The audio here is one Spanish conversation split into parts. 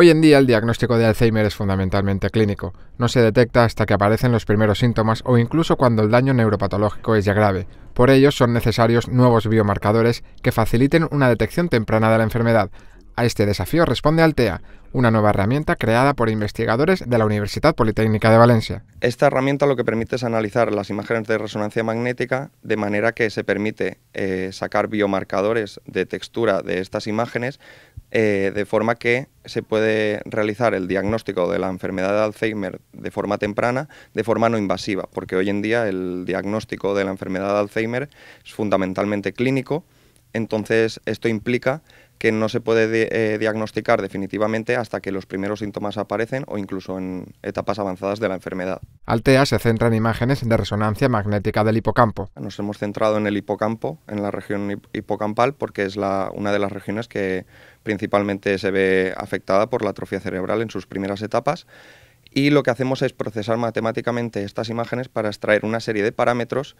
Hoy en día el diagnóstico de Alzheimer es fundamentalmente clínico. No se detecta hasta que aparecen los primeros síntomas o incluso cuando el daño neuropatológico es ya grave. Por ello son necesarios nuevos biomarcadores que faciliten una detección temprana de la enfermedad, a este desafío responde Altea, una nueva herramienta creada por investigadores de la Universidad Politécnica de Valencia. Esta herramienta lo que permite es analizar las imágenes de resonancia magnética de manera que se permite eh, sacar biomarcadores de textura de estas imágenes eh, de forma que se puede realizar el diagnóstico de la enfermedad de Alzheimer de forma temprana, de forma no invasiva, porque hoy en día el diagnóstico de la enfermedad de Alzheimer es fundamentalmente clínico entonces, esto implica que no se puede eh, diagnosticar definitivamente hasta que los primeros síntomas aparecen o incluso en etapas avanzadas de la enfermedad. Altea se centra en imágenes de resonancia magnética del hipocampo. Nos hemos centrado en el hipocampo, en la región hipocampal, porque es una de las regiones que principalmente se ve afectada por la atrofia cerebral en sus primeras etapas. Y lo que hacemos es procesar matemáticamente estas imágenes para extraer una serie de parámetros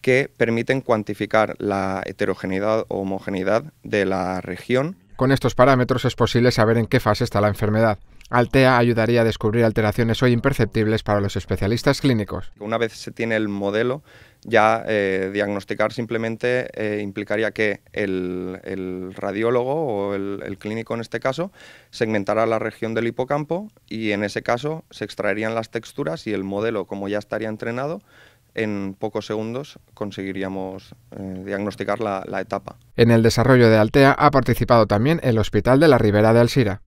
que permiten cuantificar la heterogeneidad o homogeneidad de la región. Con estos parámetros es posible saber en qué fase está la enfermedad. Altea ayudaría a descubrir alteraciones hoy imperceptibles para los especialistas clínicos. Una vez se tiene el modelo, ya eh, diagnosticar simplemente eh, implicaría que el, radiólogo o el, el, clínico en este caso segmentará la región del hipocampo y en ese caso se extraerían las texturas y el modelo, como ya estaría entrenado, en pocos segundos conseguiríamos eh, diagnosticar la, etapa. En el desarrollo de Altea ha participado también el Hospital de la Ribera de Alcira.